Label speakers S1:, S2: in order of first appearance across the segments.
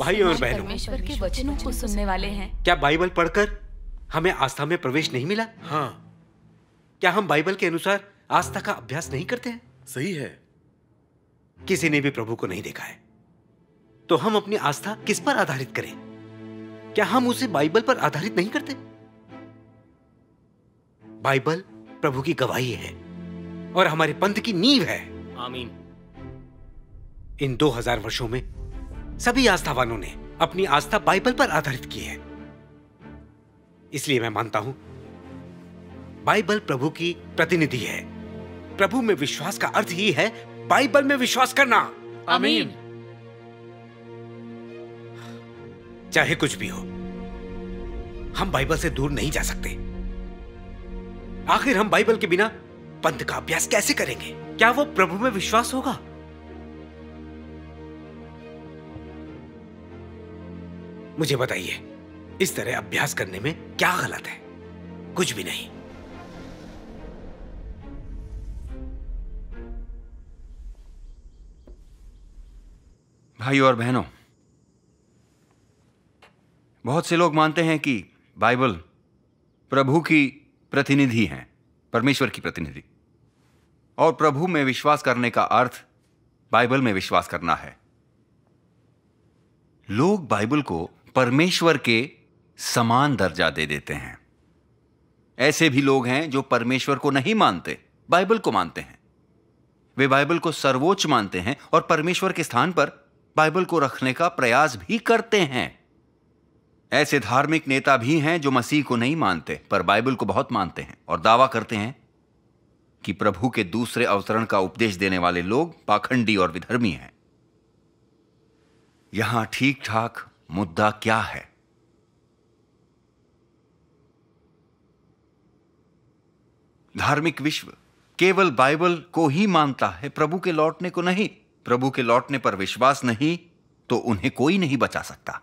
S1: भाई और बहनों परमेश्वर के वचनों को सुनने वाले हैं
S2: क्या बाइबल पढ़कर हमें आस्था में प्रवेश नहीं मिला हाँ क्या हम बाइबल के अनुसार आस्था का अभ्यास नहीं करते हैं सही है किसी ने भी प्रभु को नहीं देखा है तो हम अपनी आस्था किस पर आधारित करें क्या हम उसे बाइबल पर आधारित नहीं करते बाइबल प्रभु की गवाही है और हमारे पंथ की नींव है आमीन इन दो हजार वर्षों में सभी आस्थावानों ने अपनी आस्था बाइबल पर आधारित की है इसलिए मैं मानता हूं बाइबल प्रभु की प्रतिनिधि है प्रभु में विश्वास का अर्थ ही है बाइबल में विश्वास करना आमीन चाहे कुछ भी हो हम बाइबल से दूर नहीं जा सकते आखिर हम बाइबल के बिना पंथ का अभ्यास कैसे करेंगे क्या वो प्रभु में विश्वास होगा मुझे बताइए इस तरह अभ्यास करने में क्या गलत है कुछ भी नहीं
S3: भाई और बहनों बहुत से लोग मानते हैं कि बाइबल प्रभु की प्रतिनिधि है परमेश्वर की प्रतिनिधि और प्रभु में विश्वास करने का अर्थ बाइबल में विश्वास करना है लोग बाइबल को परमेश्वर के समान दर्जा दे देते हैं ऐसे भी लोग हैं जो परमेश्वर को नहीं मानते बाइबल को मानते हैं वे बाइबल को सर्वोच्च मानते हैं और परमेश्वर के स्थान पर बाइबल को रखने का प्रयास भी करते हैं ऐसे धार्मिक नेता भी हैं जो मसीह को नहीं मानते पर बाइबल को बहुत मानते हैं और दावा करते हैं कि प्रभु के दूसरे अवतरण का उपदेश देने वाले लोग पाखंडी और विधर्मी हैं यहां ठीक ठाक मुद्दा क्या है धार्मिक विश्व केवल बाइबल को ही मानता है प्रभु के लौटने को नहीं प्रभु के लौटने पर विश्वास नहीं तो उन्हें कोई नहीं बचा सकता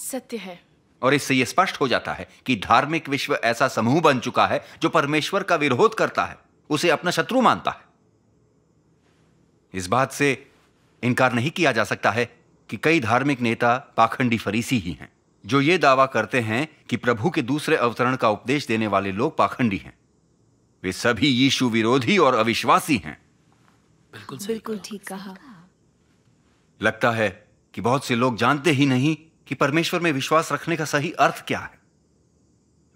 S3: सत्य है और इससे यह स्पष्ट हो जाता है कि धार्मिक विश्व ऐसा समूह बन चुका है जो परमेश्वर का विरोध करता है उसे अपना शत्रु मानता है इस बात से इनकार नहीं किया जा सकता है कि कई धार्मिक नेता पाखंडी फरीसी ही हैं जो ये दावा करते हैं कि प्रभु के दूसरे अवतरण का उपदेश देने वाले लोग पाखंडी हैं वे सभी यीशु विरोधी और अविश्वासी हैं
S1: बिल्कुल बिल्कुल ठीक कहा
S3: लगता है कि बहुत से लोग जानते ही नहीं कि परमेश्वर में विश्वास रखने का सही अर्थ क्या है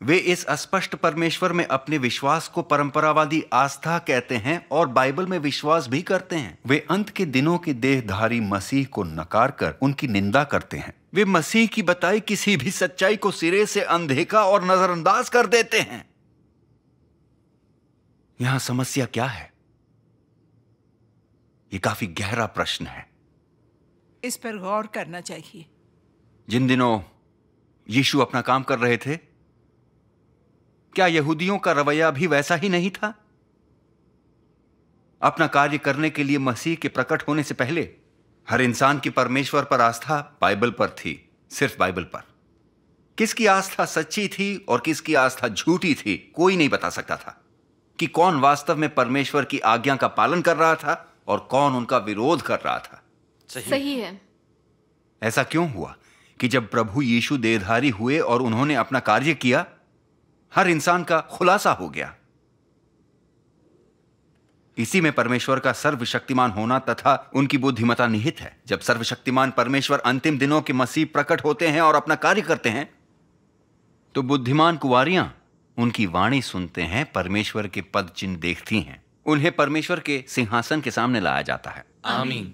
S3: वे इस अस्पष्ट परमेश्वर में अपने विश्वास को परंपरावादी आस्था कहते हैं और बाइबल में विश्वास भी करते हैं वे अंत के दिनों के देहधारी मसीह को नकार कर उनकी निंदा करते हैं वे मसीह की बताई किसी भी सच्चाई को सिरे से अनदेखा और नजरअंदाज कर देते हैं यहां समस्या क्या है यह काफी गहरा प्रश्न है
S2: इस पर गौर करना चाहिए
S3: जिन दिनों यीशु अपना काम कर रहे थे क्या यहूदियों का रवैया भी वैसा ही नहीं था अपना कार्य करने के लिए मसीह के प्रकट होने से पहले हर इंसान की परमेश्वर पर आस्था बाइबल पर थी सिर्फ बाइबल पर किसकी आस्था सच्ची थी और किसकी आस्था झूठी थी कोई नहीं बता सकता था कि कौन वास्तव में परमेश्वर की आज्ञा का पालन कर रहा था और कौन उनका विरोध कर रहा था सही, सही है ऐसा क्यों हुआ कि जब प्रभु यीशु देहधारी हुए और उन्होंने अपना कार्य किया हर इंसान का खुलासा हो गया इसी में परमेश्वर का सर्वशक्तिमान होना तथा उनकी बुद्धिमता निहित है जब सर्वशक्तिमान परमेश्वर अंतिम दिनों के मसीह प्रकट होते हैं और अपना कार्य करते हैं तो बुद्धिमान कुवारियां उनकी वाणी सुनते हैं परमेश्वर के पद चिन्ह देखती हैं उन्हें परमेश्वर के सिंहासन के सामने लाया जाता है आमीन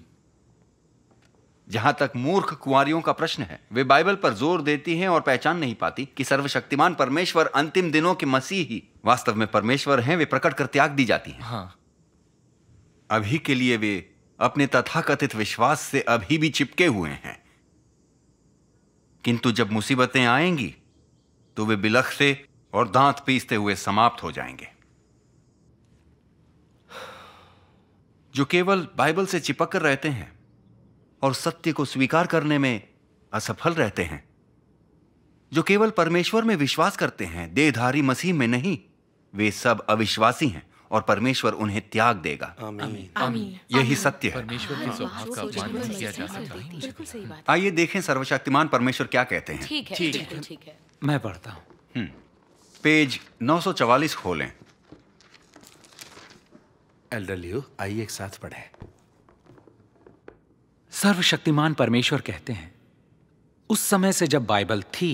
S3: जहां तक मूर्ख कुंवरियों का प्रश्न है वे बाइबल पर जोर देती हैं और पहचान नहीं पाती कि सर्वशक्तिमान परमेश्वर अंतिम दिनों के मसीह ही वास्तव में परमेश्वर हैं वे प्रकट कर त्याग दी जाती हैं हाँ। अभी के लिए वे अपने तथाकथित विश्वास से अभी भी चिपके हुए हैं किंतु जब मुसीबतें आएंगी तो वे बिलख से और दांत पीसते हुए समाप्त हो जाएंगे जो केवल बाइबल से चिपक कर रहते हैं और सत्य को स्वीकार करने में असफल रहते हैं जो केवल परमेश्वर में विश्वास करते हैं देहधारी मसीह में नहीं वे सब अविश्वासी हैं और परमेश्वर उन्हें त्याग देगा यही सत्य है परमेश्वर हाँ, स्वभाव हाँ, का किया जा सकता है आइए हाँ, देखें सर्वशक्तिमान परमेश्वर क्या कहते हैं ठीक है
S1: ठीक है
S4: मैं पढ़ता हूँ
S3: हम्म। पेज 944 खोलें एल्डर लियो
S4: आइए एक साथ पढ़ें सर्वशक्तिमान परमेश्वर कहते हैं उस समय से जब बाइबल थी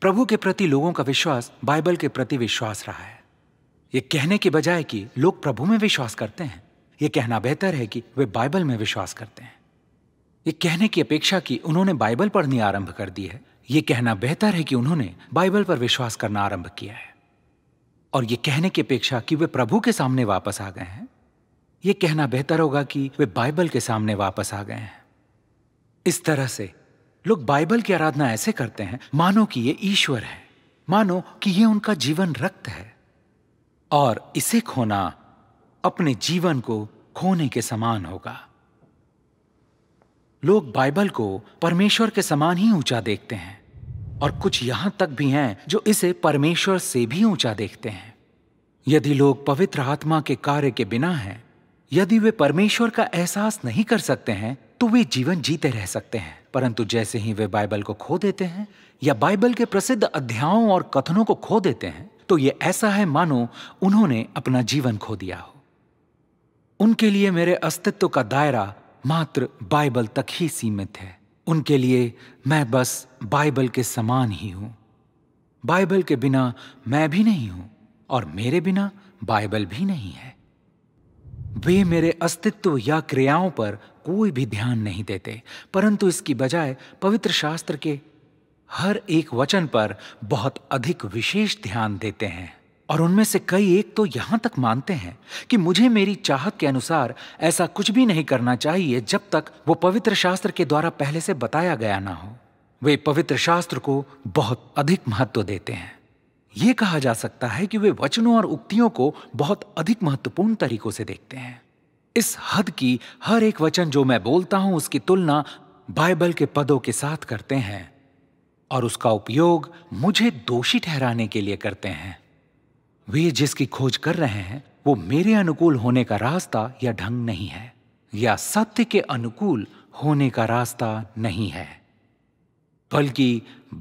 S4: प्रभु के प्रति लोगों का विश्वास बाइबल के प्रति विश्वास रहा है यह कहने के बजाय कि लोग प्रभु में विश्वास करते हैं यह कहना बेहतर है कि वे बाइबल में विश्वास करते हैं ये कहने की अपेक्षा कि उन्होंने बाइबल पढ़नी आरंभ कर दी है यह कहना बेहतर है कि उन्होंने बाइबल पर विश्वास करना आरंभ किया है और यह कहने की अपेक्षा कि वे प्रभु के सामने वापस आ गए हैं ये कहना बेहतर होगा कि वे बाइबल के सामने वापस आ गए हैं इस तरह से लोग बाइबल की आराधना ऐसे करते हैं मानो कि ये ईश्वर है मानो कि ये उनका जीवन रक्त है और इसे खोना अपने जीवन को खोने के समान होगा लोग बाइबल को परमेश्वर के समान ही ऊंचा देखते हैं और कुछ यहां तक भी हैं जो इसे परमेश्वर से भी ऊंचा देखते हैं यदि लोग पवित्र आत्मा के कार्य के बिना हैं यदि वे परमेश्वर का एहसास नहीं कर सकते हैं तो वे जीवन जीते रह सकते हैं परंतु जैसे ही वे बाइबल को खो देते हैं या बाइबल के प्रसिद्ध अध्यायों और कथनों को खो देते हैं तो ये ऐसा है मानो उन्होंने अपना जीवन खो दिया हो उनके लिए मेरे अस्तित्व का दायरा मात्र बाइबल तक ही सीमित है उनके लिए मैं बस बाइबल के समान ही हूं बाइबल के बिना मैं भी नहीं हूं और मेरे बिना बाइबल भी नहीं है वे मेरे अस्तित्व या क्रियाओं पर कोई भी ध्यान नहीं देते परंतु इसकी बजाय पवित्र शास्त्र के हर एक वचन पर बहुत अधिक विशेष ध्यान देते हैं और उनमें से कई एक तो यहां तक मानते हैं कि मुझे मेरी चाहत के अनुसार ऐसा कुछ भी नहीं करना चाहिए जब तक वो पवित्र शास्त्र के द्वारा पहले से बताया गया ना हो वे पवित्र शास्त्र को बहुत अधिक महत्व देते हैं ये कहा जा सकता है कि वे वचनों और उक्तियों को बहुत अधिक महत्वपूर्ण तरीकों से देखते हैं इस हद की हर एक वचन जो मैं बोलता हूं उसकी तुलना बाइबल के पदों के साथ करते हैं और उसका उपयोग मुझे दोषी ठहराने के लिए करते हैं वे जिसकी खोज कर रहे हैं वो मेरे अनुकूल होने का रास्ता या ढंग नहीं है या सत्य के अनुकूल होने का रास्ता नहीं है बल्कि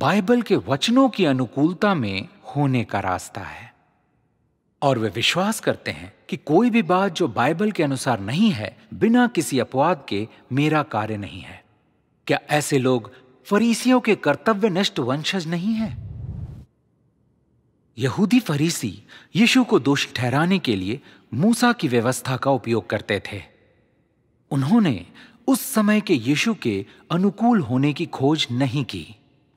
S4: बाइबल के वचनों की अनुकूलता में होने का रास्ता है और वे विश्वास करते हैं कि कोई भी बात जो बाइबल के अनुसार नहीं है बिना किसी अपवाद के मेरा कार्य नहीं है क्या ऐसे लोग फरीसियों के कर्तव्य नष्ट वंशज नहीं है यहूदी फरीसी यीशु को दोषी ठहराने के लिए मूसा की व्यवस्था का उपयोग करते थे उन्होंने उस समय के यीशु के अनुकूल होने की खोज नहीं की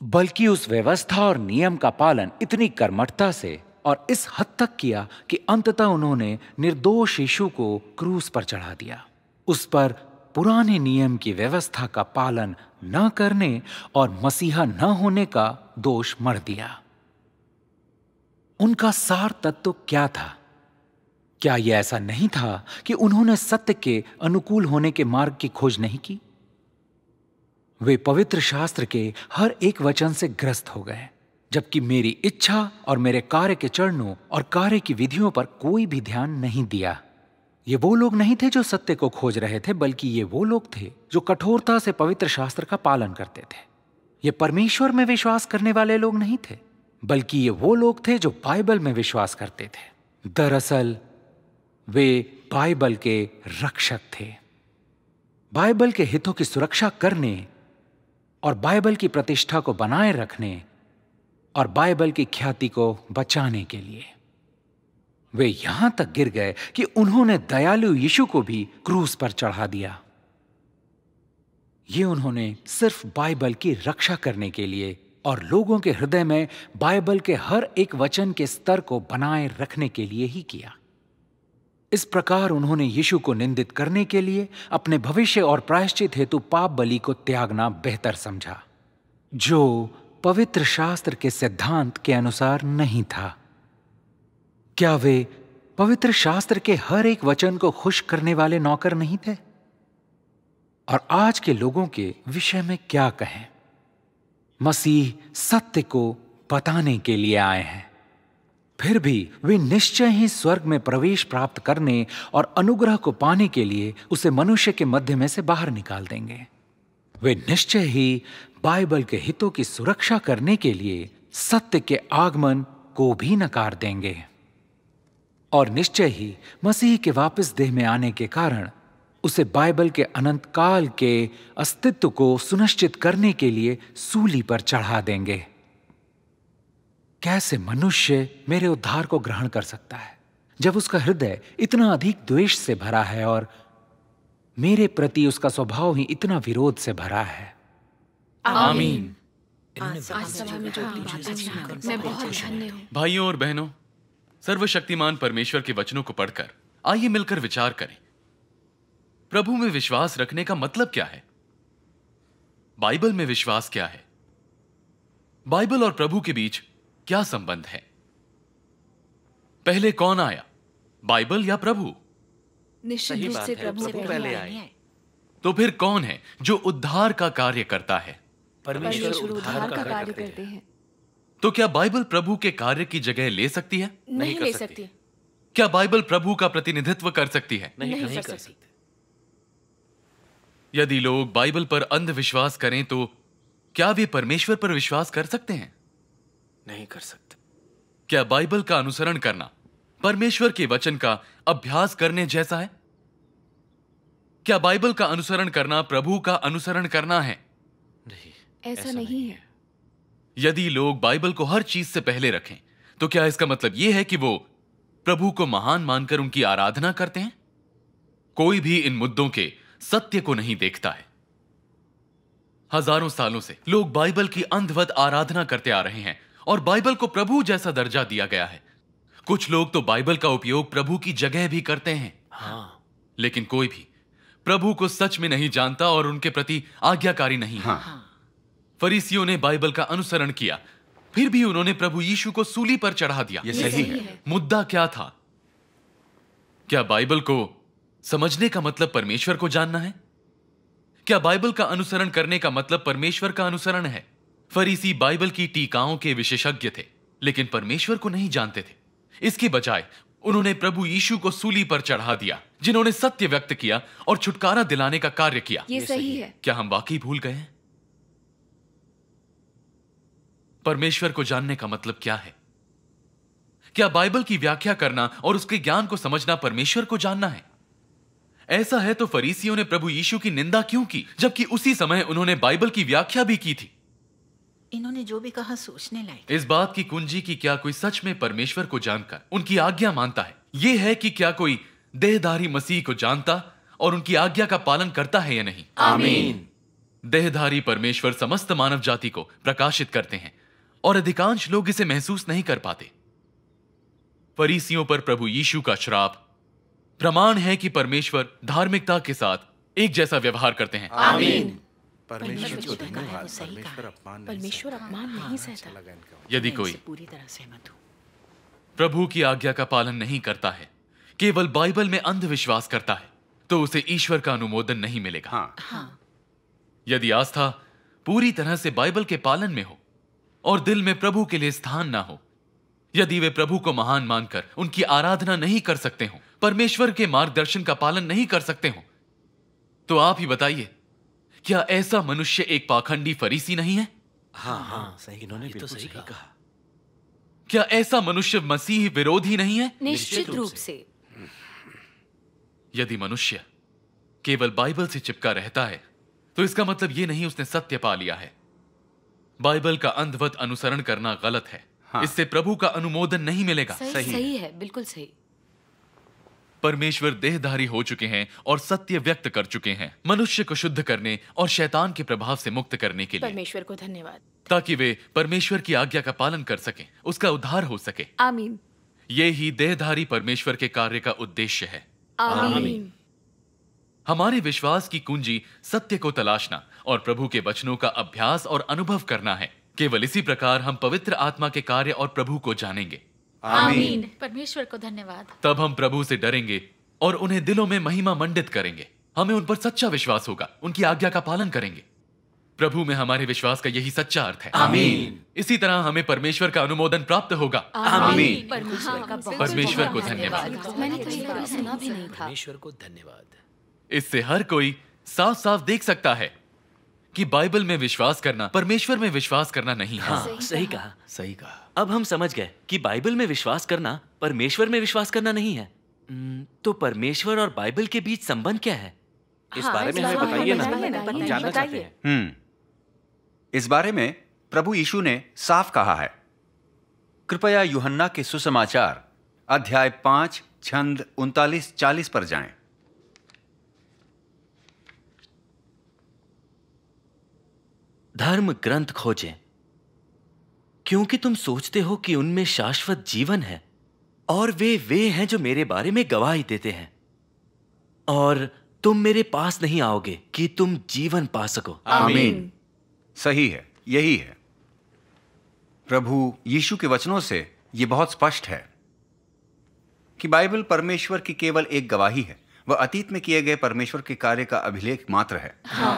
S4: बल्कि उस व्यवस्था और नियम का पालन इतनी कर्मठता से और इस हद तक किया कि अंततः उन्होंने निर्दोष यीशु को क्रूस पर चढ़ा दिया उस पर पुराने नियम की व्यवस्था का पालन न करने और मसीहा न होने का दोष मर दिया उनका सार तत्व तो क्या था क्या यह ऐसा नहीं था कि उन्होंने सत्य के अनुकूल होने के मार्ग की खोज नहीं की वे पवित्र शास्त्र के हर एक वचन से ग्रस्त हो गए जबकि मेरी इच्छा और मेरे कार्य के चरणों और कार्य की विधियों पर कोई भी ध्यान नहीं दिया ये वो लोग नहीं थे जो सत्य को खोज रहे थे बल्कि ये वो लोग थे जो कठोरता से पवित्र शास्त्र का पालन करते थे ये परमेश्वर में विश्वास करने वाले लोग नहीं थे बल्कि ये वो लोग थे जो बाइबल में विश्वास करते थे दरअसल वे बाइबल के रक्षक थे बाइबल के हितों की सुरक्षा करने और बाइबल की प्रतिष्ठा को बनाए रखने और बाइबल की ख्याति को बचाने के लिए वे यहां तक गिर गए कि उन्होंने दयालु यीशु को भी क्रूस पर चढ़ा दिया ये उन्होंने सिर्फ बाइबल की रक्षा करने के लिए और लोगों के हृदय में बाइबल के हर एक वचन के स्तर को बनाए रखने के लिए ही किया इस प्रकार उन्होंने यीशु को निंदित करने के लिए अपने भविष्य और प्रायश्चित हेतु पाप बलि को त्यागना बेहतर समझा जो पवित्र शास्त्र के सिद्धांत के अनुसार नहीं था क्या वे पवित्र शास्त्र के हर एक वचन को खुश करने वाले नौकर नहीं थे और आज के लोगों के विषय में क्या कहें मसीह सत्य को बताने के लिए आए हैं फिर भी वे निश्चय ही स्वर्ग में प्रवेश प्राप्त करने और अनुग्रह को पाने के लिए उसे मनुष्य के मध्य में से बाहर निकाल देंगे वे निश्चय ही बाइबल के हितों की सुरक्षा करने के लिए सत्य के आगमन को भी नकार देंगे और निश्चय ही मसीह के वापस देह में आने के कारण उसे बाइबल के अनंत काल के अस्तित्व को सुनिश्चित करने के लिए सूली पर चढ़ा देंगे कैसे मनुष्य मेरे उद्धार को ग्रहण कर सकता है जब उसका हृदय इतना अधिक द्वेष से भरा है और मेरे प्रति उसका स्वभाव ही इतना विरोध से भरा है
S1: आमीन हाँ,
S5: भाइयों और बहनों सर्वशक्तिमान परमेश्वर के वचनों को पढ़कर आइए मिलकर विचार करें प्रभु में विश्वास रखने का मतलब क्या है बाइबल में विश्वास क्या है बाइबल और प्रभु के बीच क्या संबंध है पहले कौन आया बाइबल या प्रभु निश्चित रूप से प्रभु पहले आए तो फिर कौन है जो उद्धार का कार्य करता है परमेश्वर उद्धार का कार्य करते हैं तो क्या बाइबल प्रभु के कार्य की जगह ले सकती है नहीं ले सकती क्या बाइबल प्रभु का प्रतिनिधित्व कर सकती है नहीं, नहीं कर सकती यदि लोग बाइबल पर अंधविश्वास करें तो क्या वे परमेश्वर पर विश्वास कर सकते हैं नहीं कर सकते क्या बाइबल का अनुसरण करना परमेश्वर के वचन का अभ्यास करने जैसा है क्या बाइबल का अनुसरण करना प्रभु का अनुसरण करना है
S1: नहीं ऐसा, नहीं है
S5: यदि लोग बाइबल को हर चीज से पहले रखें तो क्या इसका मतलब यह है कि वो प्रभु को महान मानकर उनकी आराधना करते हैं कोई भी इन मुद्दों के सत्य को नहीं देखता है हजारों सालों से लोग बाइबल की अंधवत आराधना करते आ रहे हैं और बाइबल को प्रभु जैसा दर्जा दिया गया है कुछ लोग तो बाइबल का उपयोग प्रभु की जगह भी करते हैं हाँ। लेकिन कोई भी प्रभु को सच में नहीं जानता और उनके प्रति आज्ञाकारी नहीं हाँ। फरीसियों ने बाइबल का अनुसरण किया फिर भी उन्होंने प्रभु यीशु को सूली पर चढ़ा दिया ये सही, है मुद्दा क्या था क्या बाइबल को समझने का मतलब परमेश्वर को जानना है क्या बाइबल का अनुसरण करने का मतलब परमेश्वर का अनुसरण है फरीसी बाइबल की टीकाओं के विशेषज्ञ थे लेकिन परमेश्वर को नहीं जानते थे इसके बजाय उन्होंने प्रभु यीशु को सूली पर चढ़ा दिया जिन्होंने सत्य व्यक्त किया और छुटकारा दिलाने का कार्य किया ये, सही है क्या हम वाकई भूल गए हैं परमेश्वर को जानने का मतलब क्या है क्या बाइबल की व्याख्या करना और उसके ज्ञान को समझना परमेश्वर को जानना है ऐसा है तो फरीसियों ने प्रभु यीशु की निंदा क्यों की जबकि उसी समय उन्होंने बाइबल की व्याख्या भी की थी
S1: इन्होंने जो भी कहा सोचने लायक
S5: इस बात की कुंजी की क्या कोई सच में परमेश्वर को जानकर उनकी आज्ञा मानता है ये है कि क्या कोई देहधारी मसीह को जानता और उनकी आज्ञा का पालन करता है या नहीं आमीन देहधारी परमेश्वर समस्त मानव जाति को प्रकाशित करते हैं और अधिकांश लोग इसे महसूस नहीं कर पाते फरीसियों पर प्रभु यीशु का श्राप प्रमाण है कि परमेश्वर धार्मिकता के साथ एक जैसा व्यवहार करते हैं आमीन। परमेश्वर को धन्यवाद परमेश्वर अपमान
S1: परमेश्वर अपमान नहीं सहता हाँ, अच्छा यदि कोई पूरी तरह सहमत हूँ
S5: प्रभु की आज्ञा का पालन नहीं करता है केवल बाइबल में अंधविश्वास करता है तो उसे ईश्वर का अनुमोदन नहीं मिलेगा हाँ। हाँ। यदि आस्था पूरी तरह से बाइबल के पालन में हो और दिल में प्रभु के लिए स्थान ना हो यदि वे प्रभु को महान मानकर उनकी आराधना नहीं कर सकते हो परमेश्वर के मार्गदर्शन का पालन नहीं कर सकते हो तो आप ही बताइए क्या ऐसा मनुष्य एक पाखंडी फरीसी नहीं है हाँ हाँ, हाँ सही इन्होंने तो सही कहा क्या ऐसा मनुष्य मसीह विरोधी नहीं है निश्चित रूप से यदि मनुष्य केवल बाइबल से चिपका रहता है तो इसका मतलब यह नहीं उसने सत्य पा लिया है बाइबल का अंधवत अनुसरण करना गलत है हाँ। इससे प्रभु का अनुमोदन नहीं मिलेगा सही, सही, सही
S1: है।, है बिल्कुल सही
S5: परमेश्वर देहधारी हो चुके हैं और सत्य व्यक्त कर चुके हैं मनुष्य को शुद्ध करने और शैतान के प्रभाव से मुक्त करने के लिए
S1: परमेश्वर को धन्यवाद
S5: ताकि वे परमेश्वर की आज्ञा का पालन कर सके उसका उद्धार हो सके आमीन ये ही देहधारी परमेश्वर के कार्य का उद्देश्य है
S1: आमीन
S5: हमारे विश्वास की कुंजी सत्य को तलाशना और प्रभु के वचनों का अभ्यास और अनुभव करना है केवल इसी प्रकार हम पवित्र आत्मा के कार्य और प्रभु को जानेंगे आमीन
S1: परमेश्वर को धन्यवाद
S5: तब हम प्रभु से डरेंगे और उन्हें दिलों में महिमा मंडित करेंगे हमें उन पर सच्चा विश्वास होगा उनकी आज्ञा का पालन करेंगे प्रभु में हमारे विश्वास का यही सच्चा अर्थ है आमीन इसी तरह हमें परमेश्वर का अनुमोदन प्राप्त होगा आमीन
S1: हाँ, परमेश्वर को धन्यवाद मैंने तो सुना भी नहीं था परमेश्वर को धन्यवाद
S5: इससे हर कोई साफ साफ देख सकता है कि बाइबल में विश्वास करना परमेश्वर में विश्वास करना नहीं है हाँ, सही कहा हाँ। सही कहा अब हम समझ गए कि बाइबल में विश्वास करना परमेश्वर में विश्वास करना नहीं है तो परमेश्वर और बाइबल के बीच
S6: संबंध क्या है हाँ,
S1: इस बारे में हमें बताइए ना जानना चाहते हैं
S6: हम्म।
S3: इस बारे में प्रभु यीशु ने साफ कहा है कृपया युहन्ना के सुसमाचार अध्याय पांच छंद उनतालीस चालीस पर जाएं।
S6: धर्म ग्रंथ खोजें क्योंकि तुम सोचते हो कि उनमें शाश्वत जीवन
S2: है और वे वे हैं जो मेरे बारे में गवाही देते हैं और तुम मेरे पास नहीं आओगे कि तुम जीवन पा सको आमीन
S3: सही है यही है प्रभु यीशु के वचनों से यह बहुत स्पष्ट है कि बाइबल परमेश्वर की केवल एक गवाही है वह अतीत में किए गए परमेश्वर के कार्य का अभिलेख मात्र है हाँ।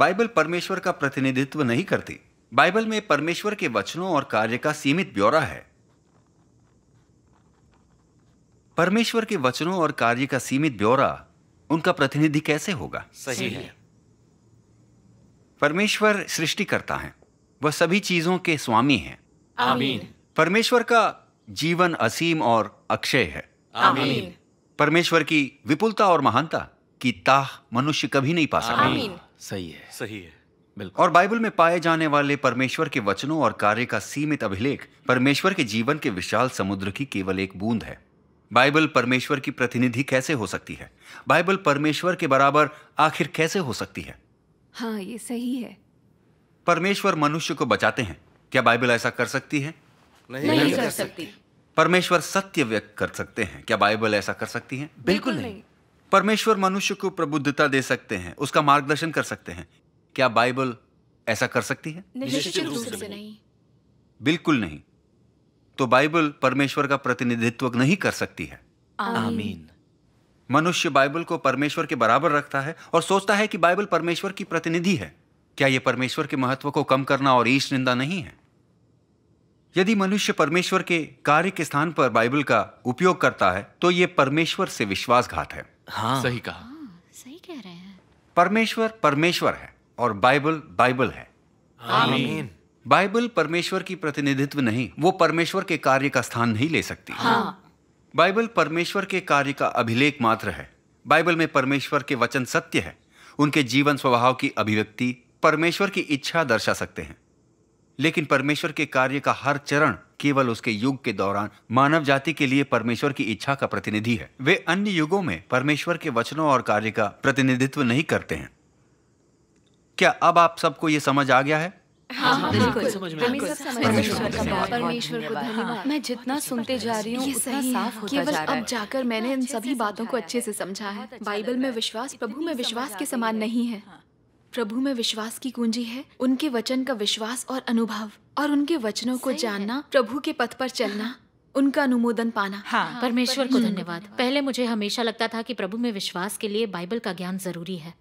S3: बाइबल परमेश्वर का प्रतिनिधित्व नहीं करती बाइबल में परमेश्वर के वचनों और कार्य का सीमित ब्यौरा है परमेश्वर के वचनों और कार्य का सीमित ब्यौरा उनका प्रतिनिधि कैसे होगा सही है परमेश्वर सृष्टि करता है वह सभी चीजों के स्वामी है आमीन परमेश्वर का जीवन असीम और अक्षय है आमीन परमेश्वर की विपुलता और महानता की ताह मनुष्य कभी नहीं पा सकता
S6: सही है सही है
S3: और बाइबल में पाए जाने वाले परमेश्वर के वचनों और कार्य का सीमित अभिलेख परमेश्वर के जीवन के विशाल समुद्र की केवल एक बूंद है बाइबल परमेश्वर की प्रतिनिधि कैसे हो सकती है बाइबल परमेश्वर के बराबर आखिर कैसे हो सकती है
S1: हाँ ये सही है
S3: परमेश्वर मनुष्य को बचाते हैं क्या बाइबल ऐसा कर सकती है नहीं, नहीं, नहीं कर सकती परमेश्वर सत्य व्यक्त कर सकते हैं क्या बाइबल ऐसा कर सकती है बिल्कुल नहीं परमेश्वर मनुष्य को प्रबुद्धता दे सकते हैं उसका मार्गदर्शन कर सकते हैं क्या बाइबल ऐसा कर सकती है
S1: निश्चित रूप से नहीं
S3: बिल्कुल नहीं तो बाइबल परमेश्वर का प्रतिनिधित्व नहीं कर सकती है
S2: आमीन
S3: मनुष्य बाइबल को परमेश्वर के बराबर रखता है और सोचता है कि बाइबल परमेश्वर की प्रतिनिधि है क्या यह परमेश्वर के महत्व को कम करना और ईश निंदा नहीं है यदि मनुष्य परमेश्वर के कार्य के स्थान पर बाइबल का उपयोग करता है तो यह परमेश्वर से विश्वासघात है हाँ सही कहा
S1: हाँ, सही कह रहे हैं
S3: परमेश्वर परमेश्वर है और बाइबल बाइबल है आमीन बाइबल परमेश्वर की प्रतिनिधित्व नहीं वो परमेश्वर के कार्य का स्थान नहीं ले सकती हाँ। बाइबल परमेश्वर के कार्य का अभिलेख मात्र है बाइबल में परमेश्वर के वचन सत्य है उनके जीवन स्वभाव की अभिव्यक्ति परमेश्वर की इच्छा दर्शा सकते हैं लेकिन परमेश्वर के कार्य का हर चरण केवल उसके युग के दौरान मानव जाति के लिए परमेश्वर की इच्छा का प्रतिनिधि है वे अन्य युगों में परमेश्वर के वचनों और कार्य का प्रतिनिधित्व नहीं करते हैं क्या अब आप सबको ये समझ आ गया है
S2: हाँ, हाँ,
S1: मैं जितना सुनते जा रही हूँ उतना साफ अब जाकर मैंने इन सभी बातों को अच्छे से समझा है अच्छा बाइबल में विश्वास प्रभु में विश्वास के समान नहीं है हाँ। प्रभु में विश्वास की कुंजी है उनके वचन का विश्वास और अनुभव और उनके वचनों को जानना प्रभु के पथ पर चलना उनका अनुमोदन पाना हाँ, परमेश्वर को हम्म। धन्यवाद पहले मुझे हमेशा लगता था कि प्रभु में विश्वास के लिए बाइबल का ज्ञान जरूरी है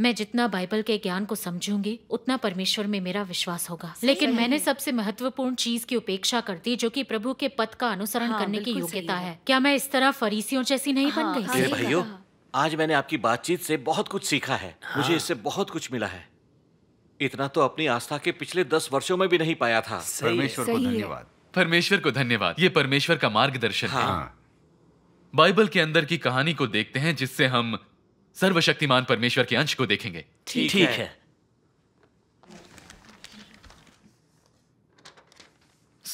S1: मैं जितना बाइबल के ज्ञान को समझूंगी उतना परमेश्वर में मेरा विश्वास होगा लेकिन मैंने सबसे महत्वपूर्ण चीज की उपेक्षा कर दी जो कि प्रभु के पद का अनुसरण हाँ, करने की योग्यता है।, है क्या मैं इस तरह फरीसियों जैसी नहीं हाँ, बन गई हाँ, भाइयों
S2: आज मैंने आपकी
S4: बातचीत से बहुत कुछ सीखा है हाँ। मुझे इससे बहुत कुछ मिला है इतना तो अपनी आस्था के पिछले दस वर्षो में भी नहीं पाया था परमेश्वर को धन्यवाद
S5: परमेश्वर को धन्यवाद ये परमेश्वर का मार्गदर्शन है हाँ। बाइबल के अंदर की कहानी को देखते हैं जिससे हम सर्वशक्तिमान परमेश्वर के अंश को देखेंगे ठीक, ठीक है।, है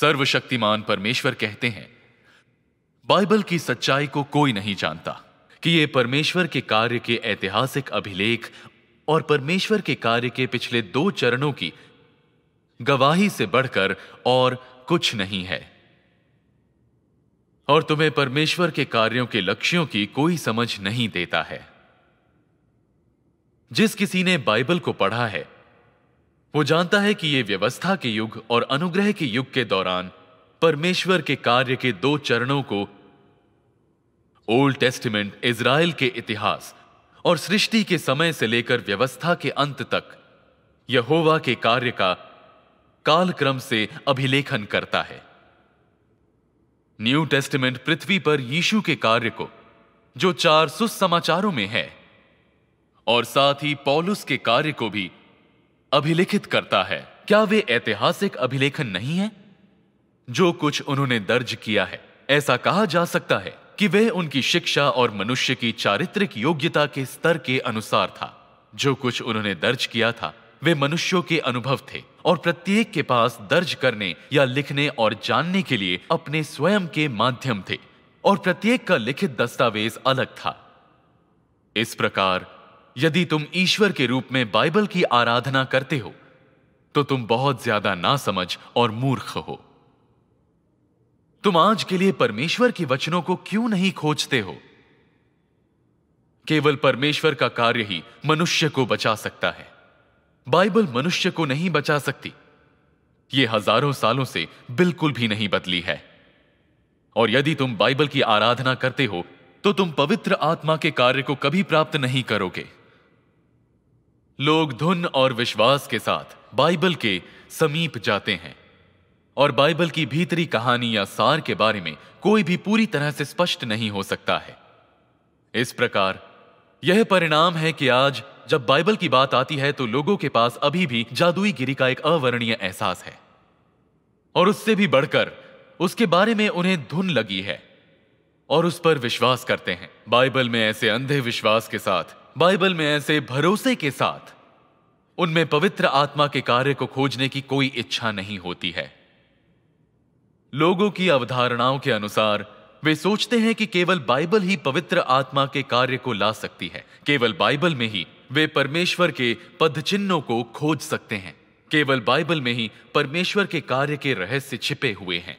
S5: सर्वशक्तिमान परमेश्वर कहते हैं बाइबल की सच्चाई को कोई नहीं जानता कि यह परमेश्वर के कार्य के ऐतिहासिक अभिलेख और परमेश्वर के कार्य के पिछले दो चरणों की गवाही से बढ़कर और कुछ नहीं है और तुम्हें परमेश्वर के कार्यों के लक्ष्यों की कोई समझ नहीं देता है जिस किसी ने बाइबल को पढ़ा है वो जानता है कि ये व्यवस्था के युग और अनुग्रह के युग के दौरान परमेश्वर के कार्य के दो चरणों को ओल्ड टेस्टिमेंट इज़राइल के इतिहास और सृष्टि के समय से लेकर व्यवस्था के अंत तक यहोवा के कार्य का कालक्रम से अभिलेखन करता है न्यू टेस्टिमेंट पृथ्वी पर यीशु के कार्य को जो चार सुसमाचारों में है और साथ ही पॉलुस के कार्य को भी अभिलिखित करता है क्या वे ऐतिहासिक अभिलेखन नहीं है जो कुछ उन्होंने दर्ज किया है ऐसा कहा जा सकता है कि वह उनकी शिक्षा और मनुष्य की चारित्रिक योग्यता के स्तर के अनुसार था जो कुछ उन्होंने दर्ज किया था वे मनुष्यों के अनुभव थे और प्रत्येक के पास दर्ज करने या लिखने और जानने के लिए अपने स्वयं के माध्यम थे और प्रत्येक का लिखित दस्तावेज अलग था इस प्रकार यदि तुम ईश्वर के रूप में बाइबल की आराधना करते हो तो तुम बहुत ज्यादा ना समझ और मूर्ख हो तुम आज के लिए परमेश्वर के वचनों को क्यों नहीं खोजते हो केवल परमेश्वर का कार्य ही मनुष्य को बचा सकता है बाइबल मनुष्य को नहीं बचा सकती यह हजारों सालों से बिल्कुल भी नहीं बदली है और यदि तुम बाइबल की आराधना करते हो तो तुम पवित्र आत्मा के कार्य को कभी प्राप्त नहीं करोगे लोग धुन और विश्वास के साथ बाइबल के समीप जाते हैं और बाइबल की भीतरी कहानी या सार के बारे में कोई भी पूरी तरह से स्पष्ट नहीं हो सकता है इस प्रकार यह परिणाम है कि आज जब बाइबल की बात आती है तो लोगों के पास अभी भी जादुई गिरी का एक अवर्णीय एहसास है और उससे भी बढ़कर उसके बारे में उन्हें धुन लगी है और उस पर विश्वास करते हैं बाइबल में ऐसे अंधे विश्वास के साथ बाइबल में ऐसे भरोसे के साथ उनमें पवित्र आत्मा के कार्य को खोजने की कोई इच्छा नहीं होती है लोगों की अवधारणाओं के अनुसार वे सोचते हैं कि केवल बाइबल ही पवित्र आत्मा के कार्य को ला सकती है केवल बाइबल में ही वे परमेश्वर के पद चिन्हों को खोज सकते हैं केवल बाइबल में ही परमेश्वर के कार्य के रहस्य छिपे हुए हैं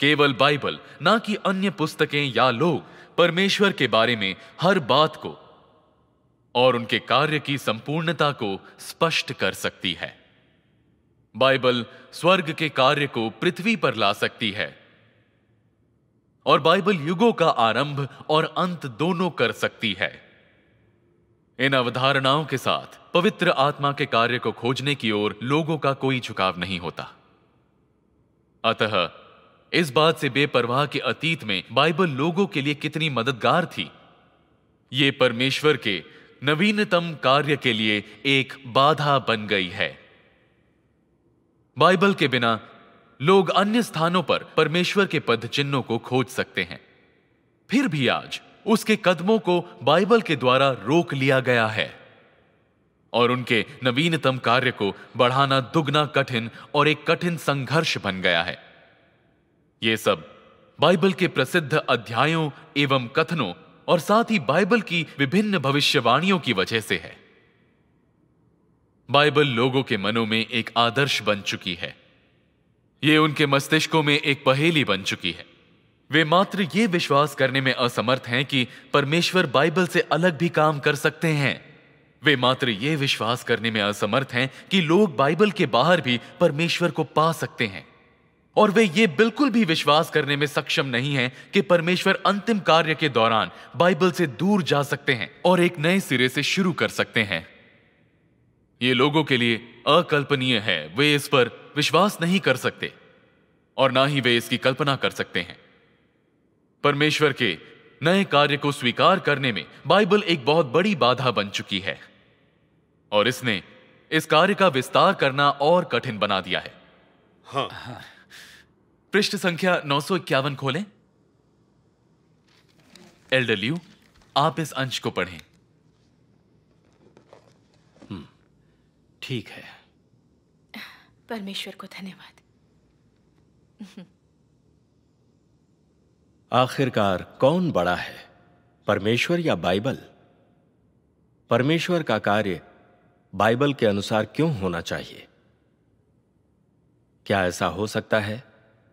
S5: केवल बाइबल ना कि अन्य पुस्तकें या लोग परमेश्वर के बारे में हर बात को और उनके कार्य की संपूर्णता को स्पष्ट कर सकती है बाइबल स्वर्ग के कार्य को पृथ्वी पर ला सकती है और बाइबल युगों का आरंभ और अंत दोनों कर सकती है इन अवधारणाओं के साथ पवित्र आत्मा के कार्य को खोजने की ओर लोगों का कोई झुकाव नहीं होता अतः इस बात से बेपरवाह के अतीत में बाइबल लोगों के लिए कितनी मददगार थी ये परमेश्वर के नवीनतम कार्य के लिए एक बाधा बन गई है बाइबल के बिना लोग अन्य स्थानों पर परमेश्वर के पद चिन्हों को खोज सकते हैं फिर भी आज उसके कदमों को बाइबल के द्वारा रोक लिया गया है और उनके नवीनतम कार्य को बढ़ाना दुगना कठिन और एक कठिन संघर्ष बन गया है यह सब बाइबल के प्रसिद्ध अध्यायों एवं कथनों और साथ ही बाइबल की विभिन्न भविष्यवाणियों की वजह से है बाइबल लोगों के मनों में एक आदर्श बन चुकी है ये उनके मस्तिष्कों में एक पहेली बन चुकी है वे मात्र ये विश्वास करने में असमर्थ हैं कि परमेश्वर बाइबल से अलग भी काम कर सकते हैं वे मात्र ये विश्वास करने में असमर्थ हैं कि लोग बाइबल के बाहर भी परमेश्वर को पा सकते हैं और वे ये बिल्कुल भी विश्वास करने में सक्षम नहीं हैं कि परमेश्वर अंतिम कार्य के दौरान बाइबल से दूर जा सकते हैं और एक नए सिरे से शुरू कर सकते हैं ये लोगों के लिए अकल्पनीय है वे इस पर विश्वास नहीं कर सकते और ना ही वे इसकी कल्पना कर सकते हैं परमेश्वर के नए कार्य को स्वीकार करने में बाइबल एक बहुत बड़ी बाधा बन चुकी है और इसने इस कार्य का विस्तार करना और कठिन बना दिया है हाँ, हाँ। पृष्ठ संख्या नौ सौ इक्यावन खोले एलडब्ल्यू आप इस अंश को पढ़ें हम्म, ठीक है
S1: परमेश्वर को धन्यवाद
S6: आखिरकार कौन बड़ा है परमेश्वर या बाइबल परमेश्वर का कार्य बाइबल के अनुसार क्यों होना चाहिए क्या ऐसा हो सकता है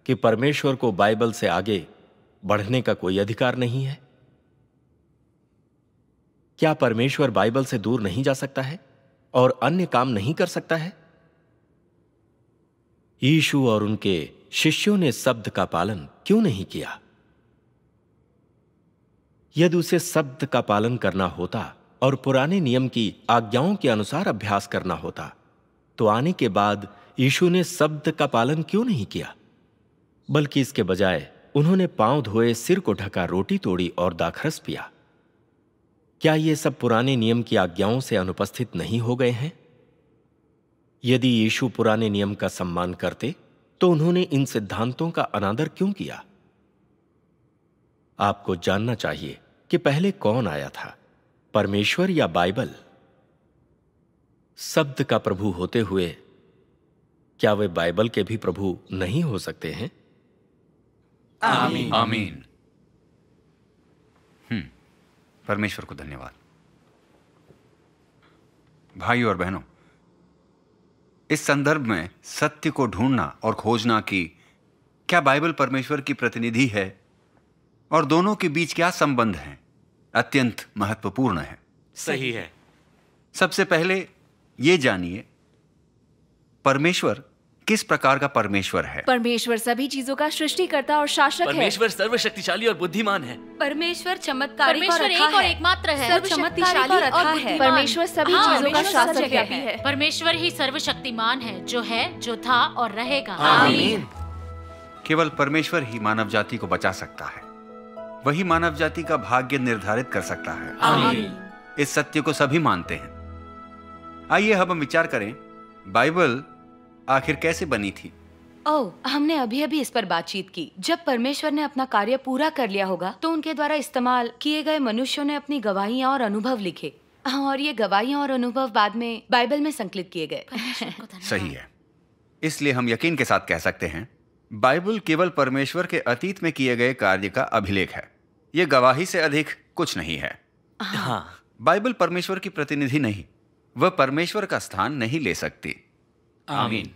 S6: कि परमेश्वर को बाइबल से आगे बढ़ने का कोई अधिकार नहीं है क्या परमेश्वर बाइबल से दूर नहीं जा सकता है और अन्य काम नहीं कर सकता है यीशु और उनके शिष्यों ने शब्द का पालन क्यों नहीं किया यदि उसे शब्द का पालन करना होता और पुराने नियम की आज्ञाओं के अनुसार अभ्यास करना होता तो आने के बाद यीशु ने शब्द का पालन क्यों नहीं किया बल्कि इसके बजाय उन्होंने पांव धोए सिर को ढका रोटी तोड़ी और दाखरस पिया क्या ये सब पुराने नियम की आज्ञाओं से अनुपस्थित नहीं हो गए हैं यदि यीशु पुराने नियम का सम्मान करते तो उन्होंने इन सिद्धांतों का अनादर क्यों किया आपको जानना चाहिए कि पहले कौन आया था परमेश्वर या बाइबल शब्द का प्रभु होते हुए क्या वे बाइबल के भी प्रभु नहीं हो सकते हैं आमीन आमीन हम्म परमेश्वर को धन्यवाद
S3: भाई और बहनों इस संदर्भ में सत्य को ढूंढना और खोजना कि क्या बाइबल परमेश्वर की प्रतिनिधि है और दोनों के बीच क्या संबंध है अत्यंत महत्वपूर्ण है सही है सबसे पहले यह जानिए परमेश्वर किस प्रकार का परमेश्वर है
S1: परमेश्वर सभी चीजों का सृष्टि करता और शासक परमेश्वर है परमेश्वर
S2: सर्वशक्तिशाली और बुद्धिमान है
S1: परमेश्वर चमत्कार परमेश्वर एक और एकमात्र है चमत्कारी और, रखा है परमेश्वर सभी हाँ, चीजों का शासक है परमेश्वर ही सर्वशक्तिमान है जो है जो था और रहेगा
S3: केवल परमेश्वर ही मानव जाति को बचा सकता है वही मानव जाति का भाग्य निर्धारित कर सकता है इस सत्य को सभी मानते हैं आइए हम विचार करें बाइबल आखिर कैसे बनी थी
S1: ओ, हमने अभी अभी इस पर बातचीत की जब परमेश्वर ने अपना कार्य पूरा कर लिया होगा तो उनके द्वारा इस्तेमाल किए गए मनुष्यों ने अपनी गवाहियाँ और अनुभव लिखे हाँ, और ये गवाहियाँ और अनुभव बाद में बाइबल में संकलित किए गए
S3: सही है इसलिए हम यकीन के साथ कह सकते हैं बाइबल केवल परमेश्वर के अतीत में किए गए कार्य का अभिलेख है ये गवाही से अधिक कुछ नहीं है हाँ, हाँ। बाइबल परमेश्वर की प्रतिनिधि नहीं वह परमेश्वर का स्थान नहीं ले सकती आमीन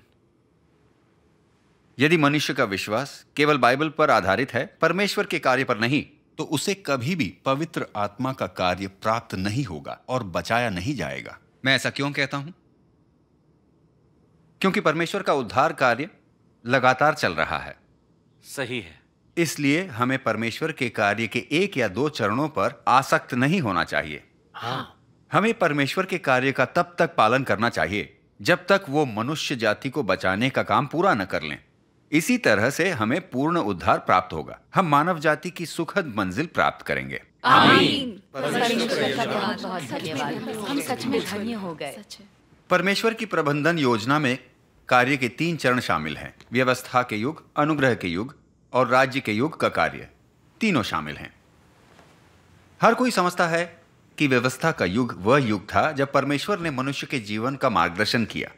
S3: यदि मनुष्य का विश्वास केवल बाइबल पर आधारित है परमेश्वर के कार्य पर नहीं तो उसे कभी भी पवित्र आत्मा का कार्य प्राप्त नहीं होगा और बचाया नहीं जाएगा मैं ऐसा क्यों कहता हूं क्योंकि परमेश्वर का उद्धार कार्य लगातार चल रहा है सही है इसलिए हमें परमेश्वर के कार्य के एक या दो चरणों पर आसक्त नहीं होना चाहिए हाँ। हमें परमेश्वर के कार्य का तब तक पालन करना चाहिए जब तक वो मनुष्य जाति को बचाने का काम पूरा न कर लें इसी तरह से हमें पूर्ण उद्धार प्राप्त होगा हम मानव जाति की सुखद मंजिल प्राप्त करेंगे परमेश्वर की प्रबंधन योजना में कार्य के तीन चरण शामिल हैं व्यवस्था के युग अनुग्रह के युग और राज्य के युग का कार्य तीनों शामिल हैं हर कोई समझता है कि व्यवस्था का युग वह युग था जब परमेश्वर ने मनुष्य के जीवन का मार्गदर्शन किया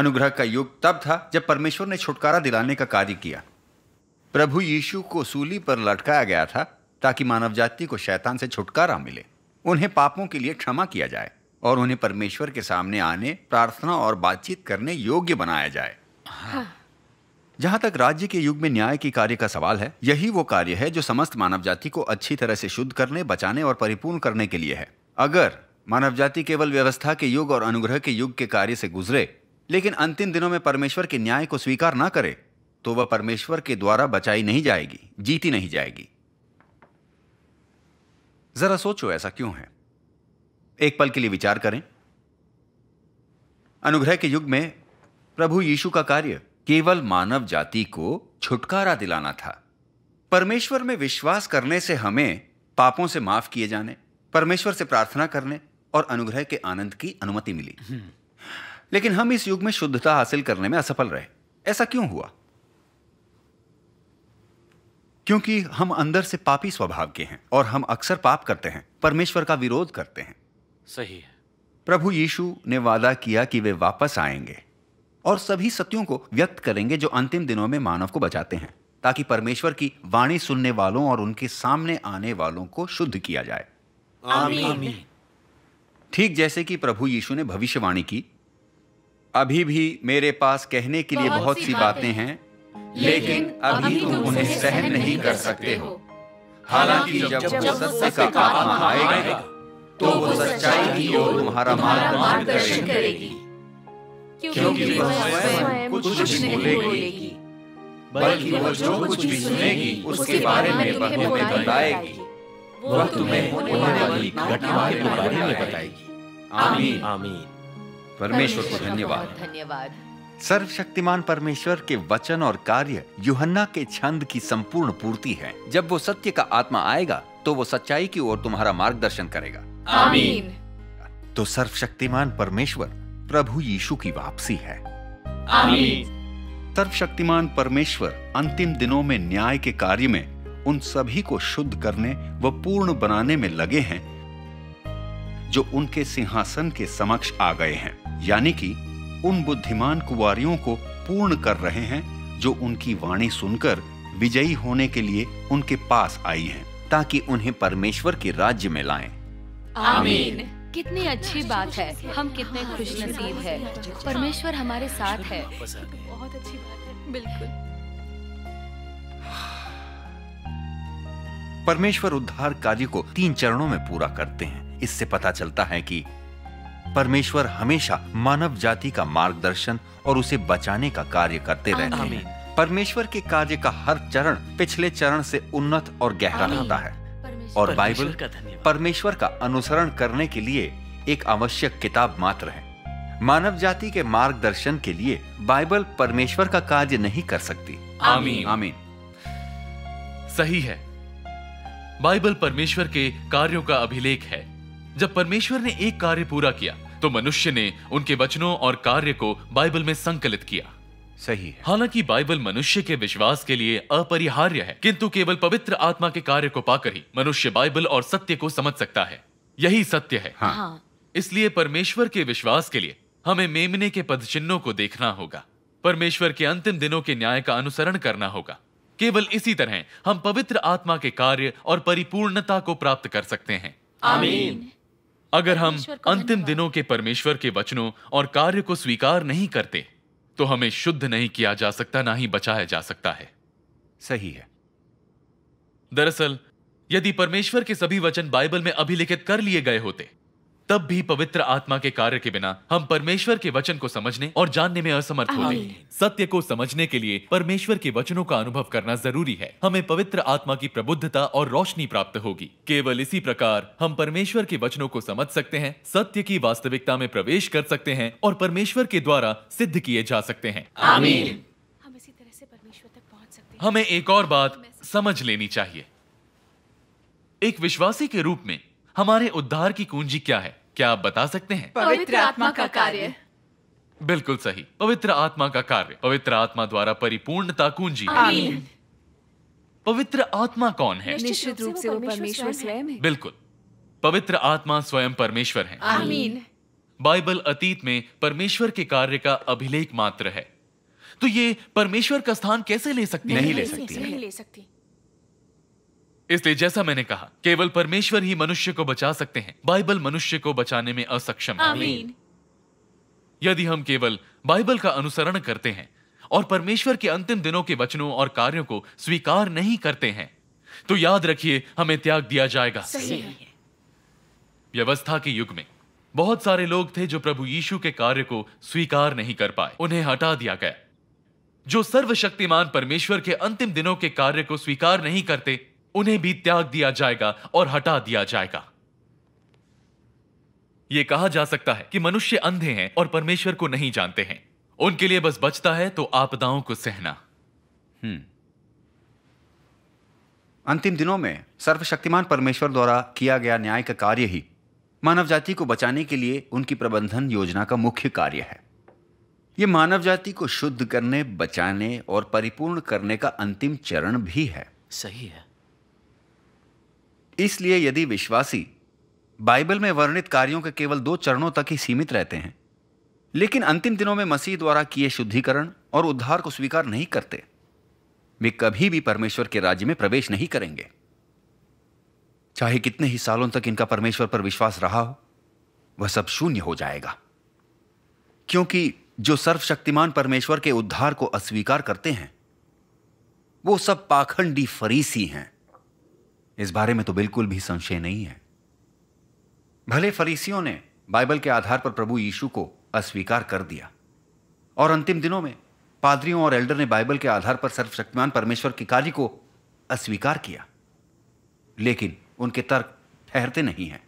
S3: अनुग्रह का युग तब था जब परमेश्वर ने छुटकारा दिलाने का कार्य किया प्रभु यीशु को सूली पर लटकाया गया था ताकि मानव जाति को शैतान से छुटकारा मिले उन्हें पापों के लिए क्षमा किया जाए और उन्हें परमेश्वर के सामने आने प्रार्थना और बातचीत करने योग्य बनाया जाए हाँ। जहां तक राज्य के युग में न्याय के कार्य का सवाल है यही वो कार्य है जो समस्त मानव जाति को अच्छी तरह से शुद्ध करने बचाने और परिपूर्ण करने के लिए है अगर मानव जाति केवल व्यवस्था के युग और अनुग्रह के युग के कार्य से गुजरे लेकिन अंतिम दिनों में परमेश्वर के न्याय को स्वीकार ना करे तो वह परमेश्वर के द्वारा बचाई नहीं जाएगी जीती नहीं जाएगी जरा सोचो ऐसा क्यों है एक पल के लिए विचार करें अनुग्रह के युग में प्रभु यीशु का कार्य केवल मानव जाति को छुटकारा दिलाना था परमेश्वर में विश्वास करने से हमें पापों से माफ किए जाने परमेश्वर से प्रार्थना करने और अनुग्रह के आनंद की अनुमति मिली हम्म। लेकिन हम इस युग में शुद्धता हासिल करने में असफल रहे ऐसा क्यों हुआ क्योंकि हम अंदर से पापी स्वभाव के हैं और हम अक्सर पाप करते हैं परमेश्वर का विरोध करते हैं सही है प्रभु यीशु ने वादा किया कि वे वापस आएंगे और सभी सत्यों को व्यक्त करेंगे जो अंतिम दिनों में मानव को बचाते हैं ताकि परमेश्वर की वाणी सुनने वालों और उनके सामने आने वालों को शुद्ध किया जाए ठीक जैसे कि प्रभु यीशु ने भविष्यवाणी की अभी भी मेरे पास कहने के लिए बहुत सी बातें हैं लेकिन अभी तुम उन्हें सहन नहीं कर सकते हो हालांकि जब सत्य का आत्मा आएगा
S1: तो, तो वो सच्चाई की ओर तुम्हारा मार्गदर्शन करेगी क्योंकि वह स्वयं कुछ नहीं बोलेगी बल्कि वह जो कुछ भी सुनेगी उसके
S3: बारे में तुम्हें बताएगी
S1: वह तुम्हें होने वाली घटना के बारे में बताएगी आमीन
S6: आमीन
S3: परमेश्वर को धन्यवाद धन्यवाद सर्वशक्तिमान परमेश्वर के वचन और कार्य युहन्ना के छंद की संपूर्ण पूर्ति है जब वो सत्य का आत्मा आएगा तो वो सच्चाई की ओर तुम्हारा मार्गदर्शन करेगा आमीन तो सर्वशक्तिमान परमेश्वर प्रभु यीशु की वापसी है आमीन सर्वशक्तिमान परमेश्वर अंतिम दिनों में न्याय के कार्य में उन सभी को शुद्ध करने व पूर्ण बनाने में लगे हैं जो उनके सिंहासन के समक्ष आ गए हैं यानी कि उन बुद्धिमान कुवारियों को पूर्ण कर रहे हैं जो उनकी वाणी सुनकर विजयी होने के लिए उनके पास आई हैं ताकि उन्हें परमेश्वर के राज्य में लाएं।
S2: आमीन।
S1: कितनी अच्छी बात है हम कितने खुश नसीब है परमेश्वर हमारे साथ है बहुत अच्छी बात है बिल्कुल
S3: परमेश्वर उद्धार कार्य को तीन चरणों में पूरा करते हैं इससे पता चलता है कि परमेश्वर हमेशा मानव जाति का मार्गदर्शन और उसे बचाने का कार्य करते रहते हैं परमेश्वर के कार्य का हर चरण पिछले चरण से उन्नत और गहरा होता है और बाइबल परमेश्वर का अनुसरण करने के लिए एक आवश्यक किताब मात्र है मानव जाति के मार्गदर्शन के लिए बाइबल परमेश्वर का कार्य नहीं कर सकती आमीन आमीन
S5: सही है बाइबल परमेश्वर के कार्यों का अभिलेख है जब परमेश्वर ने एक कार्य पूरा किया तो मनुष्य ने उनके वचनों और कार्य को बाइबल में संकलित किया सही है हालांकि बाइबल मनुष्य के विश्वास के लिए अपरिहार्य है किंतु केवल पवित्र आत्मा के कार्य को पाकर ही मनुष्य बाइबल और सत्य को समझ सकता है यही सत्य है हाँ।, हाँ। इसलिए परमेश्वर के विश्वास के लिए हमें मेमने के पद चिन्हों को देखना होगा परमेश्वर के अंतिम दिनों के न्याय का अनुसरण करना होगा केवल इसी तरह हम पवित्र आत्मा के कार्य और परिपूर्णता को प्राप्त कर सकते हैं आमीन। अगर हम अंतिम दिनों के परमेश्वर के वचनों और कार्य को स्वीकार नहीं करते तो हमें शुद्ध नहीं किया जा सकता ना ही बचाया जा सकता है सही है दरअसल यदि परमेश्वर के सभी वचन बाइबल में अभिलिखित कर लिए गए होते तब भी पवित्र आत्मा के कार्य के बिना हम परमेश्वर के वचन को समझने और जानने में असमर्थ होते हैं सत्य को समझने के लिए परमेश्वर के वचनों का अनुभव करना जरूरी है हमें पवित्र आत्मा की प्रबुद्धता और रोशनी प्राप्त होगी केवल इसी प्रकार हम परमेश्वर के वचनों को समझ सकते हैं सत्य की वास्तविकता में प्रवेश कर सकते हैं और परमेश्वर के द्वारा सिद्ध किए जा सकते हैं हम
S1: इसी तरह से
S5: परमेश्वर तक पहुँच सकते हमें एक और बात समझ लेनी चाहिए एक विश्वासी के रूप में हमारे उद्धार की कुंजी क्या है क्या आप बता सकते हैं
S1: पवित्र आत्मा का कार्य
S5: बिल्कुल सही पवित्र आत्मा का कार्य पवित्र आत्मा द्वारा परिपूर्णता कुंजी पवित्र आत्मा कौन है
S1: निश्चित रूप से वो परमेश्वर स्वयं है
S5: बिल्कुल पवित्र आत्मा स्वयं परमेश्वर है आमीन बाइबल अतीत में परमेश्वर के कार्य का अभिलेख मात्र है तो ये परमेश्वर का स्थान कैसे ले सकती नहीं, नहीं ले सकती नहीं ले सकती इसलिए जैसा मैंने कहा केवल परमेश्वर ही मनुष्य को बचा सकते हैं बाइबल मनुष्य को बचाने में असक्षम है यदि हम केवल बाइबल का अनुसरण करते हैं और परमेश्वर के अंतिम दिनों के वचनों और कार्यों को स्वीकार नहीं करते हैं तो याद रखिए हमें त्याग दिया जाएगा सही है व्यवस्था के युग में बहुत सारे लोग थे जो प्रभु यीशु के कार्य को स्वीकार नहीं कर पाए उन्हें हटा दिया गया जो सर्वशक्तिमान परमेश्वर के अंतिम दिनों के कार्य को स्वीकार नहीं करते उन्हें भी त्याग दिया जाएगा और हटा दिया जाएगा यह कहा जा सकता है कि मनुष्य अंधे हैं और परमेश्वर को नहीं जानते हैं उनके लिए बस बचता है तो आपदाओं को सहना हम्म।
S3: अंतिम दिनों में सर्वशक्तिमान परमेश्वर द्वारा किया गया न्याय का कार्य ही मानव जाति को बचाने के लिए उनकी प्रबंधन योजना का मुख्य कार्य है यह मानव जाति को शुद्ध करने बचाने और परिपूर्ण करने का अंतिम चरण भी है सही है इसलिए यदि विश्वासी बाइबल में वर्णित कार्यों के केवल दो चरणों तक ही सीमित रहते हैं लेकिन अंतिम दिनों में मसीह द्वारा किए शुद्धिकरण और उद्धार को स्वीकार नहीं करते वे कभी भी परमेश्वर के राज्य में प्रवेश नहीं करेंगे चाहे कितने ही सालों तक इनका परमेश्वर पर विश्वास रहा हो वह सब शून्य हो जाएगा क्योंकि जो सर्वशक्तिमान परमेश्वर के उद्धार को अस्वीकार करते हैं वो सब पाखंडी फरीसी हैं इस बारे में तो बिल्कुल भी संशय नहीं है भले फरीसियों ने बाइबल के आधार पर प्रभु यीशु को अस्वीकार कर दिया और अंतिम दिनों में पादरियों और एल्डर ने बाइबल के आधार पर सर्वशक्तिमान परमेश्वर की कार्य को अस्वीकार किया लेकिन उनके तर्क ठहरते नहीं हैं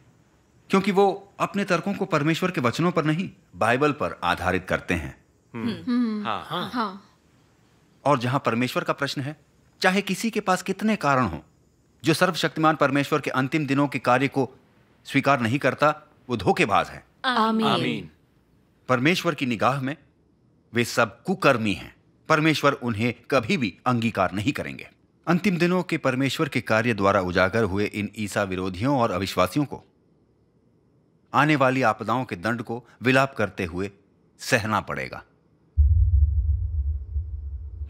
S3: क्योंकि वो अपने तर्कों को परमेश्वर के वचनों पर नहीं बाइबल पर आधारित करते हैं
S1: हम्म। हम्म। हाँ, हाँ, हाँ।
S3: और जहां परमेश्वर का प्रश्न है चाहे किसी के पास कितने कारण हो जो सर्वशक्तिमान परमेश्वर के अंतिम दिनों के कार्य को स्वीकार नहीं करता वो धोखेबाज है
S1: आमीन।, आमीन
S3: परमेश्वर की निगाह में वे सब कुकर्मी हैं परमेश्वर उन्हें कभी भी अंगीकार नहीं करेंगे अंतिम दिनों के परमेश्वर के कार्य द्वारा उजागर हुए इन ईसा विरोधियों और अविश्वासियों को आने वाली आपदाओं के दंड को विलाप करते हुए सहना पड़ेगा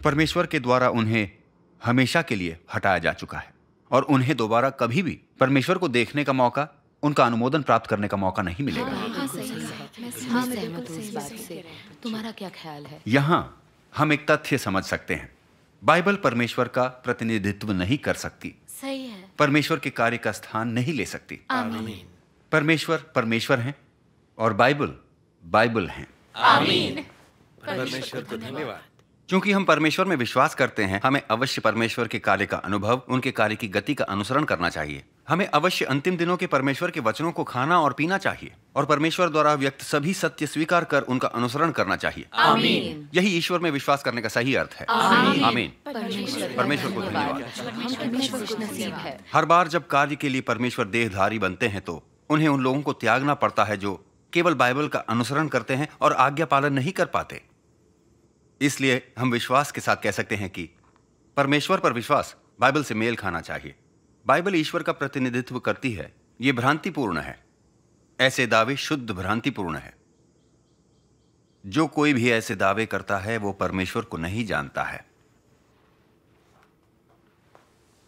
S3: परमेश्वर के द्वारा उन्हें हमेशा के लिए हटाया जा चुका है और उन्हें दोबारा कभी भी परमेश्वर को देखने का मौका उनका अनुमोदन प्राप्त करने का मौका नहीं मिलेगा
S1: हाँ, हाँ, हाँ तुम्हारा क्या ख्याल है
S3: यहाँ हम एक तथ्य समझ सकते हैं बाइबल परमेश्वर का प्रतिनिधित्व नहीं कर सकती सही है परमेश्वर के कार्य का स्थान नहीं ले सकती परमेश्वर परमेश्वर हैं और बाइबल बाइबल हैं
S2: आमीन परमेश्वर को धन्यवाद
S3: क्योंकि हम परमेश्वर में विश्वास करते हैं हमें अवश्य परमेश्वर के कार्य का अनुभव उनके कार्य की गति का अनुसरण करना चाहिए हमें अवश्य अंतिम दिनों के परमेश्वर के वचनों को खाना और पीना चाहिए और परमेश्वर द्वारा व्यक्त सभी सत्य स्वीकार कर उनका अनुसरण करना चाहिए आमीन। यही ईश्वर में विश्वास करने का सही अर्थ है आमीन परमेश्वर को धन्यवाद हर बार जब कार्य के लिए परमेश्वर देहधारी बनते हैं तो उन्हें उन लोगों को त्यागना पड़ता है जो केवल बाइबल का अनुसरण करते हैं और आज्ञा पालन नहीं कर पाते इसलिए हम विश्वास के साथ कह सकते हैं कि परमेश्वर पर विश्वास बाइबल से मेल खाना चाहिए बाइबल ईश्वर का प्रतिनिधित्व करती है ये भ्रांतिपूर्ण है ऐसे दावे शुद्ध भ्रांतिपूर्ण है जो कोई भी ऐसे दावे करता है वो परमेश्वर को नहीं जानता है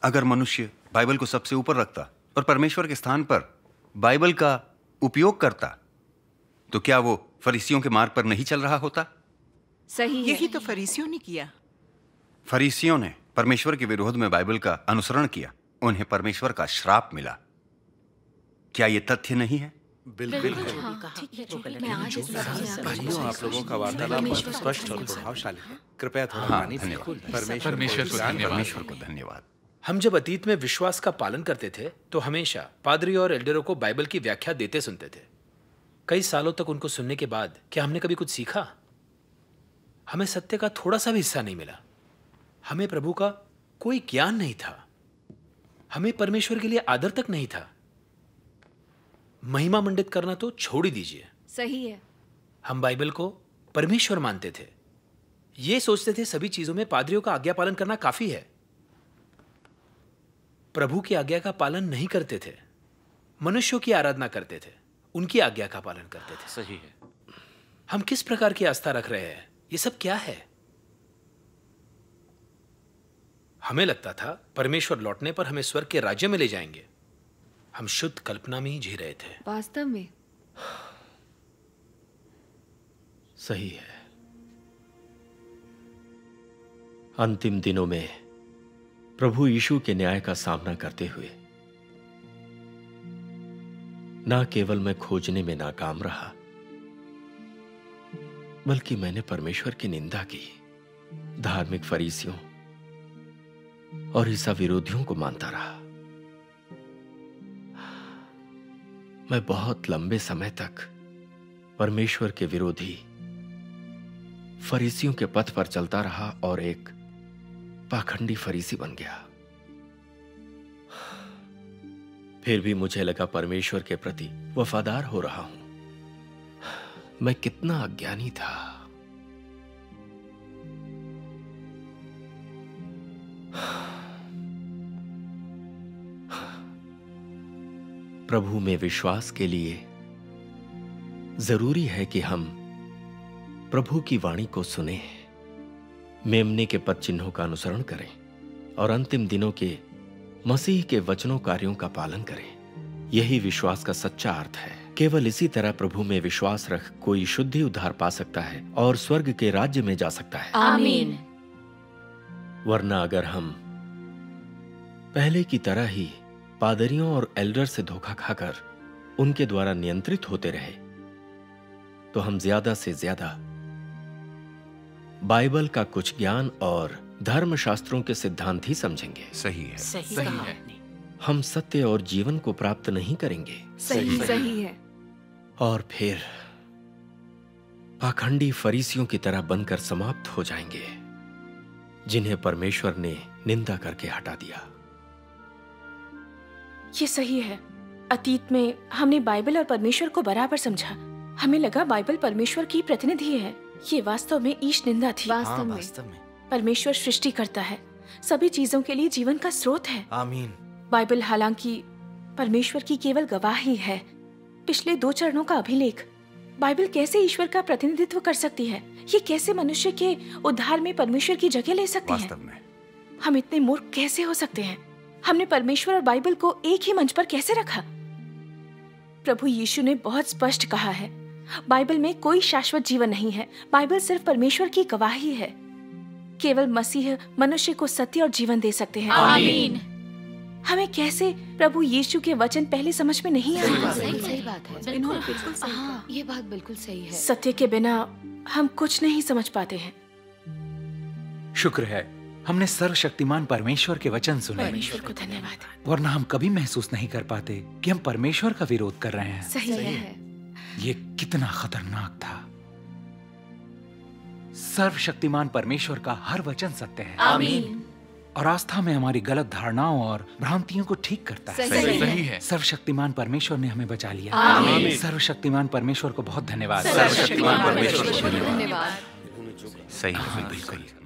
S3: अगर मनुष्य बाइबल को सबसे ऊपर रखता और परमेश्वर के स्थान पर बाइबल का उपयोग करता तो क्या वो फरीसियों के मार्ग पर नहीं चल रहा होता
S2: सही है यही तो फरीसियों ने किया
S3: फरीसियों ने परमेश्वर के विरोध में बाइबल का अनुसरण किया उन्हें परमेश्वर का श्राप मिला क्या ये तथ्य नहीं है बिल्कुल
S1: भाइयों हाँ, हाँ, आप लोगों का वार्तालाप
S2: स्पष्ट और प्रभावशाली
S6: है हाँ। कृपया परमेश्वर को धन्यवाद हम जब अतीत में विश्वास का पालन करते थे तो हमेशा पादरी और एल्डरों को बाइबल की व्याख्या देते सुनते थे कई सालों तक उनको सुनने के बाद क्या हमने कभी कुछ सीखा हमें सत्य का थोड़ा सा भी हिस्सा नहीं मिला हमें प्रभु का कोई ज्ञान नहीं था हमें परमेश्वर के लिए आदर तक नहीं था महिमा मंडित करना तो छोड़ ही दीजिए सही है हम बाइबल को परमेश्वर मानते थे ये सोचते थे सभी चीजों में पादरियों का आज्ञा पालन करना काफी है प्रभु की आज्ञा का पालन नहीं करते थे मनुष्यों की आराधना करते थे उनकी आज्ञा का पालन करते थे सही है हम किस प्रकार की आस्था रख रहे हैं ये सब क्या है हमें लगता था परमेश्वर लौटने पर हमें स्वर्ग के राज्य में ले जाएंगे हम शुद्ध कल्पना में ही जी रहे थे वास्तव में सही है अंतिम दिनों में प्रभु यीशु के न्याय का सामना करते हुए ना केवल मैं खोजने में नाकाम रहा बल्कि मैंने परमेश्वर की निंदा की धार्मिक फरीसियों और ईसा विरोधियों को मानता रहा मैं बहुत लंबे समय तक परमेश्वर के विरोधी फरीसियों के पथ पर चलता रहा और एक पाखंडी फरीसी बन गया फिर भी मुझे लगा परमेश्वर के प्रति वफादार हो रहा हूं मैं कितना अज्ञानी था प्रभु में विश्वास के लिए जरूरी है कि हम प्रभु की वाणी को सुने मेमने के पद चिन्हों का अनुसरण करें और अंतिम दिनों के मसीह के वचनों कार्यों का पालन करें यही विश्वास का सच्चा अर्थ है केवल इसी तरह प्रभु में विश्वास रख कोई शुद्धि उद्धार पा सकता है और स्वर्ग के राज्य में जा सकता
S1: है आमीन
S6: वरना अगर हम पहले की तरह ही पादरियों और एल्डर से धोखा खाकर उनके द्वारा नियंत्रित होते रहे तो हम ज्यादा से ज्यादा बाइबल का कुछ ज्ञान और धर्म शास्त्रों के सिद्धांत ही समझेंगे सही है सही, सही है हम सत्य और जीवन को प्राप्त नहीं करेंगे सही, सही, सही है और फिर पाखंडी फरीसियों की तरह बनकर समाप्त हो जाएंगे जिन्हें परमेश्वर ने निंदा करके हटा दिया
S1: ये सही है अतीत में हमने बाइबल और परमेश्वर को बराबर समझा हमें लगा बाइबल परमेश्वर की प्रतिनिधि है ये वास्तव में ईश निंदा थी हाँ, वास्तव, में, वास्तव में परमेश्वर सृष्टि करता है सभी चीजों के लिए जीवन का स्रोत है आमीन बाइबल हालांकि परमेश्वर की केवल गवाही है पिछले दो चरणों का अभिलेख बाइबल कैसे ईश्वर का प्रतिनिधित्व कर सकती है ये कैसे मनुष्य के उद्धार में परमेश्वर की जगह ले सकती है में। हम इतने मूर्ख कैसे हो सकते हैं हमने परमेश्वर और बाइबल को एक ही मंच पर कैसे रखा प्रभु यीशु ने बहुत स्पष्ट कहा है बाइबल में कोई शाश्वत जीवन नहीं है बाइबल सिर्फ परमेश्वर की गवाही है केवल मसीह मनुष्य को सत्य और जीवन दे सकते हैं आमीन। हमें कैसे प्रभु यीशु के वचन पहले समझ में नहीं आए सही बात है हाँ। ये बात बिल्कुल सही है सत्य के बिना हम कुछ नहीं समझ पाते हैं
S4: शुक्र है हमने सर्वशक्तिमान परमेश्वर के वचन सुने परमेश्वर को धन्यवाद वरना हम कभी महसूस नहीं कर पाते कि हम परमेश्वर का विरोध कर रहे हैं सही,
S1: सही है।, है
S4: ये कितना खतरनाक था सर्वशक्तिमान परमेश्वर का हर वचन सत्य है आमीन। और आस्था में हमारी गलत धारणाओं और भ्रांतियों को ठीक करता है सही, सही, सही है सर्वशक्तिमान परमेश्वर ने हमें बचा लिया सर्वशक्तिमान परमेश्वर को बहुत धन्यवाद सर्वशक्तिमान परमेश्वर को
S1: धन्यवाद
S4: सही बिल्कुल